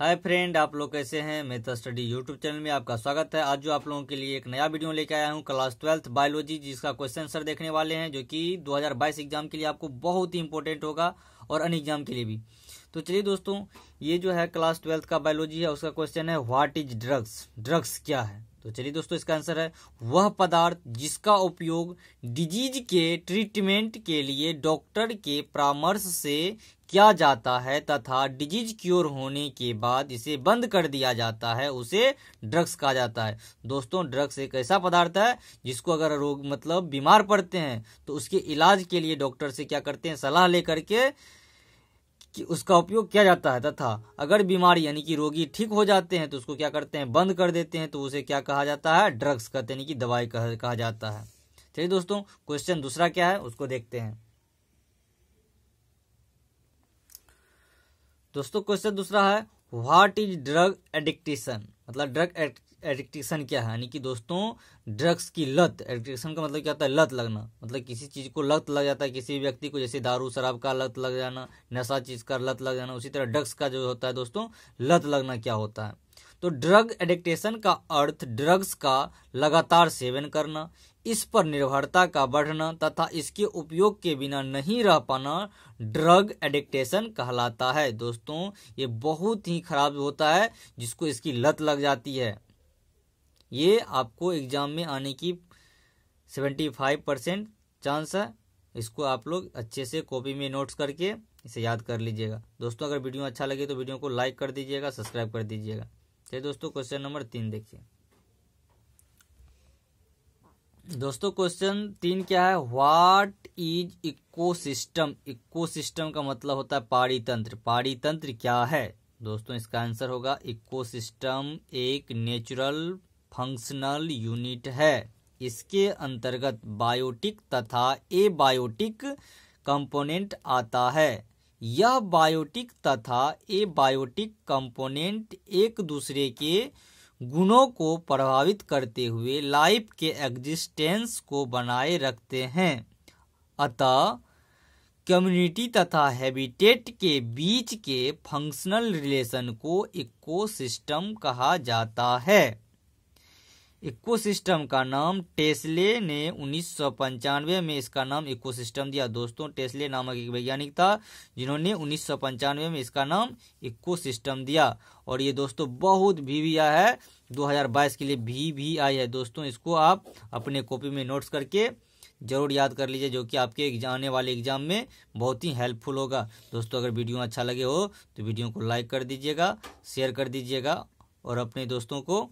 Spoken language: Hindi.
हाय फ्रेंड आप लोग कैसे हैं तो स्टडी यूट्यूब चैनल में आपका स्वागत है आज जो आप लोगों के लिए एक नया वीडियो लेके आया हूं क्लास ट्वेल्थ बायोलॉजी जिसका क्वेश्चन सर देखने वाले हैं जो कि 2022 एग्जाम के लिए आपको बहुत ही इंपॉर्टेंट होगा और अन एग्जाम के लिए भी तो चलिए दोस्तों ये जो है क्लास ट्वेल्थ का बायोलॉजी है उसका क्वेश्चन है व्हाट इज ड्रग्स ड्रग्स क्या है तो चलिए दोस्तों इसका आंसर है वह पदार्थ जिसका उपयोग डिजीज के ट्रीटमेंट के लिए डॉक्टर के परामर्श से किया जाता है तथा डिजीज क्योर होने के बाद इसे बंद कर दिया जाता है उसे ड्रग्स कहा जाता है दोस्तों ड्रग्स एक ऐसा पदार्थ है जिसको अगर रोग मतलब बीमार पड़ते हैं तो उसके इलाज के लिए डॉक्टर से क्या करते हैं सलाह लेकर के कि उसका उपयोग किया जाता है तथा अगर बीमारी यानी कि रोगी ठीक हो जाते हैं तो उसको क्या करते हैं बंद कर देते हैं तो उसे क्या कहा जाता है ड्रग्स कहते हैं यानी कि दवाई कह, कहा जाता है चलिए दोस्तों क्वेश्चन दूसरा क्या है उसको देखते हैं दोस्तों क्वेश्चन दूसरा है व्हाट इज ड्रग एडिक्टन मतलब ड्रग एडिक्टेशन क्या है यानी कि दोस्तों ड्रग्स की लत एडिक्टेशन का मतलब क्या होता है लत लगना मतलब किसी चीज़ को लत लग जाता है किसी भी व्यक्ति को जैसे दारू शराब का लत लग जाना नशा चीज़ का लत लग जाना उसी तरह ड्रग्स का जो होता है दोस्तों लत लगना क्या होता है तो ड्रग एडिक्टेशन का अर्थ ड्रग्स का लगातार सेवन करना इस पर निर्भरता का बढ़ना तथा इसके उपयोग के बिना नहीं रह पाना ड्रग एडिक्टेशन कहलाता है दोस्तों ये बहुत ही खराब होता है जिसको इसकी लत लग जाती है ये आपको एग्ज़ाम में आने की सेवेंटी फाइव परसेंट चांस है इसको आप लोग अच्छे से कॉपी में नोट्स करके इसे याद कर लीजिएगा दोस्तों अगर वीडियो अच्छा लगे तो वीडियो को लाइक कर दीजिएगा सब्सक्राइब कर दीजिएगा चलिए दोस्तों क्वेश्चन नंबर तीन देखिए दोस्तों क्वेश्चन तीन क्या है व्हाट इज इकोसिस्टम इकोसिस्टम का मतलब होता है पाड़ी तंत्र पाड़ी तंत्र क्या है दोस्तों इसका आंसर होगा इकोसिस्टम एक नेचुरल फंक्शनल यूनिट है इसके अंतर्गत बायोटिक तथा एबायोटिक कंपोनेंट आता है यह बायोटिक तथा एबायोटिक कंपोनेंट एक दूसरे के गुणों को प्रभावित करते हुए लाइफ के एग्जिस्टेंस को बनाए रखते हैं अतः कम्युनिटी तथा हैबिटेट के बीच के फंक्शनल रिलेशन को इकोसिस्टम कहा जाता है इकोसिस्टम का नाम टेस्ले ने उन्नीस में इसका नाम इकोसिस्टम दिया दोस्तों टेस्ले नामक एक वैज्ञानिक था जिन्होंने उन्नीस में इसका नाम इकोसिस्टम दिया और ये दोस्तों बहुत भी, भी आया है 2022 के लिए भी भी आई है दोस्तों इसको आप अपने कॉपी में नोट्स करके जरूर याद कर लीजिए जो कि आपके आने वाले एग्जाम में बहुत ही हेल्पफुल होगा दोस्तों अगर वीडियो अच्छा लगे हो तो वीडियो को लाइक कर दीजिएगा शेयर कर दीजिएगा और अपने दोस्तों को